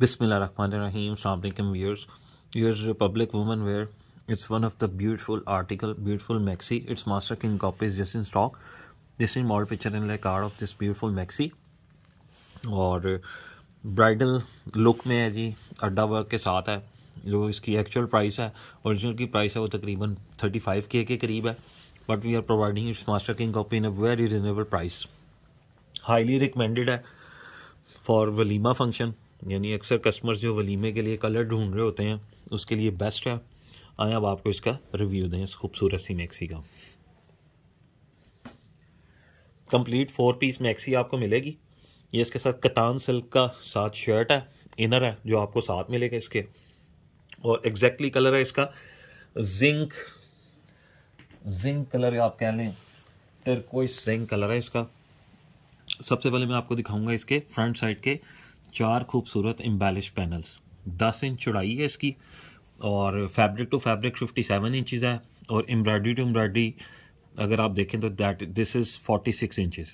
बिसमीम अलकम viewers yours republic woman where it's one of the beautiful article beautiful maxi it's master king copies this in stock this in model picture in like art of this beautiful maxi और bridal look में है जी अड्डा work के साथ है जो इसकी actual price है औरिजिनल की प्राइस है वो तकरीबन थर्टी फाइव के के करीब है but we are providing it's master king copy in a very reasonable price highly recommended है फॉर वलीमा फंक्शन यानी अक्सर कस्टमर्स जो वलीमे के लिए कलर ढूंढ रहे होते हैं उसके लिए बेस्ट है आए अब आपको इसका रिव्यू दें इस खूबसूरत सी मैक्सी का कंप्लीट फोर पीस मैक्सी आपको मिलेगी ये इसके साथ कतान सिल्क का साथ शर्ट है इनर है जो आपको साथ मिलेगा इसके और एग्जैक्टली exactly कलर है इसका जिंक जिंक कलर आप कह लें टिरकोइस जिंक कलर है इसका सबसे पहले मैं आपको दिखाऊंगा इसके फ्रंट साइड के चार खूबसूरत एम्बेलिश पैनल्स दस इंच चौड़ाई है इसकी और fabric to fabric fifty seven inches है और एम्ब्रॉयडरी टू एम्ब्रॉयडरी अगर आप देखें तो that this is forty six inches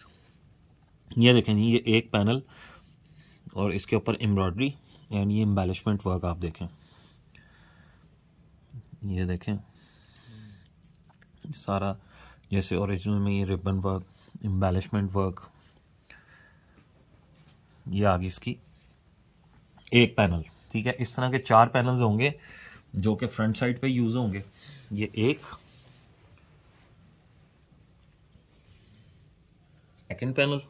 ये देखें जी ये एक पैनल और इसके ऊपर एम्ब्रॉयडरी एंड ये एम्बेलिशमेंट वर्क आप देखें ये देखें सारा जैसे ओरिजिनल में ये रिबन वर्क एम्बेलिशमेंट वर्क ये आ गई इसकी एक पैनल ठीक है इस तरह के चार पैनल्स होंगे जो कि फ्रंट साइड पे यूज होंगे ये एक सेकंड पैनल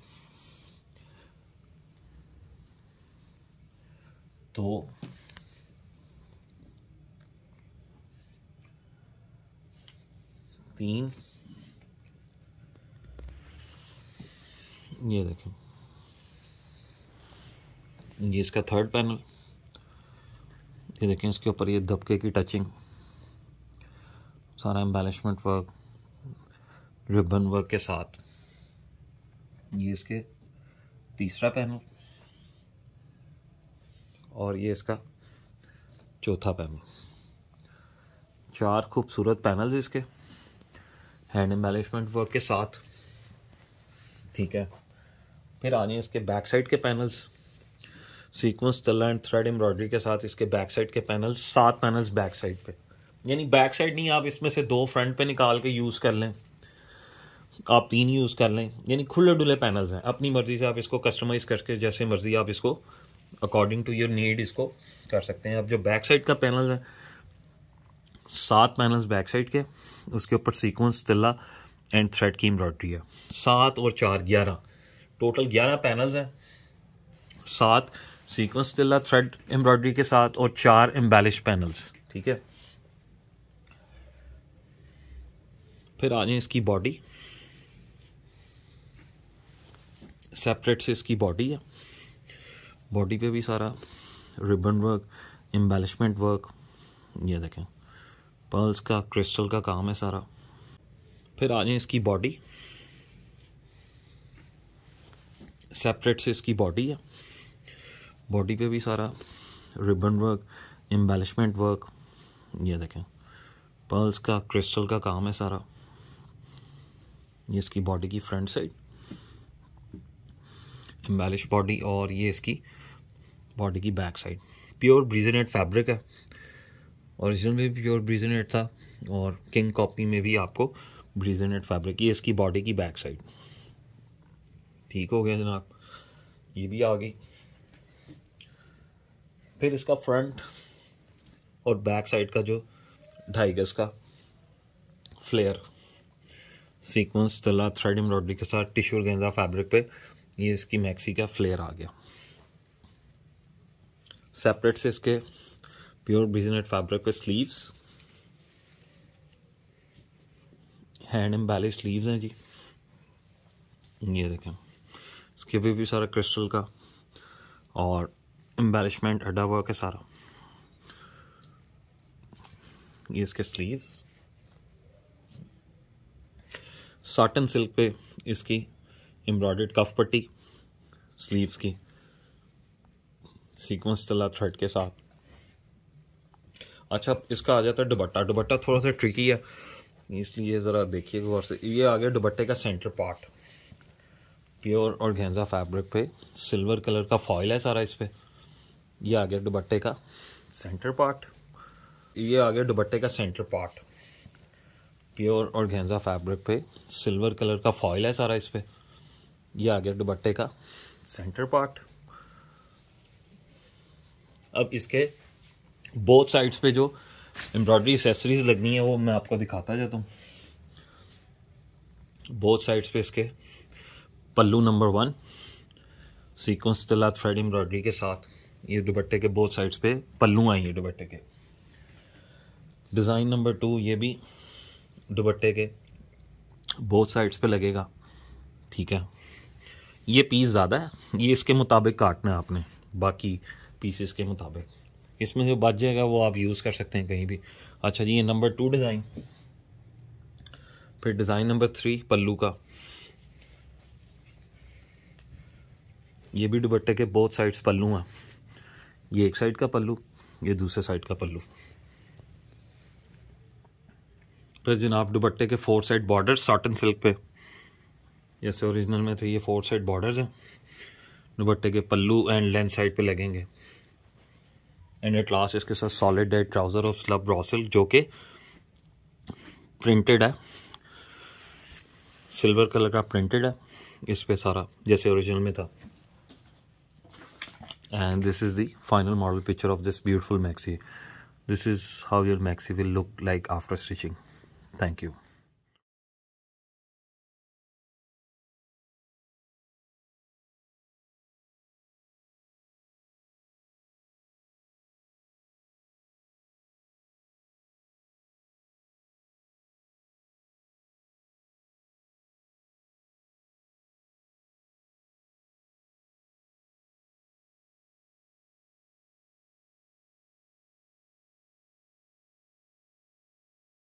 तो तीन ये देखें ये इसका थर्ड पैनल ये देखें इसके ऊपर ये धबके की टचिंग सारा एम्बेलिशमेंट वर्क रिबन वर्क के साथ ये इसके तीसरा पैनल और ये इसका चौथा पैनल चार खूबसूरत पैनल्स इसके हैंड एम्बेलिशमेंट वर्क के साथ ठीक है फिर आ जाए इसके बैक साइड के पैनल्स सीक्वेंस तल्ला एंड थ्रेड एम्ब्रॉयडरी के साथ इसके बैक साइड के पैनल सात पैनल्स बैक साइड पे यानी बैक साइड नहीं आप इसमें से दो फ्रंट पे निकाल के यूज़ कर लें आप तीन यूज़ कर लें यानी खुले डुले पैनल्स हैं अपनी मर्ज़ी से आप इसको कस्टमाइज़ करके जैसे मर्ज़ी आप इसको अकॉर्डिंग टू योर नीड इसको कर सकते हैं अब जो बैक साइड का पैनल है सात पैनल्स बैक साइड के उसके ऊपर सीक्वेंस तिल्ला एंड थ्रेड की एम्ब्रॉयडरी है सात और चार ग्यारह टोटल ग्यारह पैनल्स हैं सात सीक्वेंस स्टिला थ्रेड एम्ब्रॉयडरी के साथ और चार एम्बेलिश पैनल्स ठीक है फिर आ जाए इसकी बॉडी सेपरेट से इसकी बॉडी है बॉडी पे भी सारा रिबन वर्क एम्बेलिशमेंट वर्क ये देखें पर्ल्स का क्रिस्टल का काम है सारा फिर आ जाए इसकी बॉडी सेपरेट से इसकी बॉडी है बॉडी पे भी सारा रिबन वर्क एम्बेलिशमेंट वर्क ये देखें पर्ल्स का क्रिस्टल का काम है सारा ये इसकी बॉडी की फ्रंट साइड एम्बेलिश बॉडी और ये इसकी बॉडी की बैक साइड प्योर ब्रीजनेट फैब्रिक है ओरिजिनल में भी प्योर ब्रीजनेट था और किंग कॉपी में भी आपको ब्रीजनेट फैब्रिक ये इसकी बॉडी की बैक साइड ठीक हो गया जनाब ये भी आ गई फिर इसका फ्रंट और बैक साइड का जो ढाई गज का फ्लेयर सीक्वेंस तला थ्रेड एम्ब्रॉयडरी के साथ टिश्यू गेंदा फैब्रिक पे ये इसकी मैक्सी का फ्लेयर आ गया सेपरेट से इसके प्योर बिजनेट फैब्रिक पे स्लीव्स हैंड बैले स्लीव्स हैं जी ये देखें इसके भी, भी सारा क्रिस्टल का और एम्बेलिशमेंट अड्डा वर्क है सारा ये इसके स्लीव साटन सिल्क पे इसकी एम्ब्रॉयड कफ पट्टी स्लीव्स की सीक्वेंस चला थ्रेड के साथ अच्छा इसका आ जाता है दुबट्टा दुबट्टा थोड़ा सा ट्रिकी है इसलिए ज़रा देखिए गौर से ये आ गया दुबट्टे का centre part pure organza fabric पे सिल्वर कलर का फॉयल है सारा इस पर ये आ गया दुबट्टे का सेंटर पार्ट ये आ गया दुबट्टे का centre part pure organza fabric पे सिल्वर कलर का फॉयल है सारा इस पर यह आ गया दुबट्टे का सेंटर पार्ट अब इसके बोथ साइड्स पे जो एम्ब्रॉयडरी एसेसरीज लगनी है वो मैं आपको दिखाता जाता हूँ बोथ साइड्स पे इसके पल्लू नंबर वन सीक्वेंस तला थ्रेड एम्ब्रॉयडरी के साथ ये दुपट्टे के बोथ साइड्स पे पल्लू आई है दुपट्टे के डिज़ाइन नंबर टू ये भी दुपट्टे के बोथ साइड्स पे लगेगा ठीक है ये पीस ज़्यादा है ये इसके मुताबिक काटना है आपने बाकी पीसेस के मुताबिक इसमें जो बच जाएगा वो आप यूज़ कर सकते हैं कहीं भी अच्छा जी ये नंबर टू डिज़ाइन फिर डिज़ाइन नंबर थ्री पल्लू का ये भी दुपट्टे के बहुत साइड्स पल्लू हैं ये एक साइड का पल्लू ये दूसरे साइड का पल्लू तो जनाब दुपट्टे के four side border satin silk पे जैसे ओरिजिनल में थे तो ये फोर साइड बॉर्डर हैं दुपट्टे के पल्लू एंड लेंथ साइड पे लगेंगे एंड एट लास्ट इसके साथ सॉलिड डेड ट्राउज़र और स्लब रॉ सिल्क जो कि प्रिंटेड है सिल्वर कलर का प्रिंटेड है इस पे सारा जैसे ओरिजिनल में था and this is the final model picture of this beautiful maxi this is how your maxi will look like after stitching thank you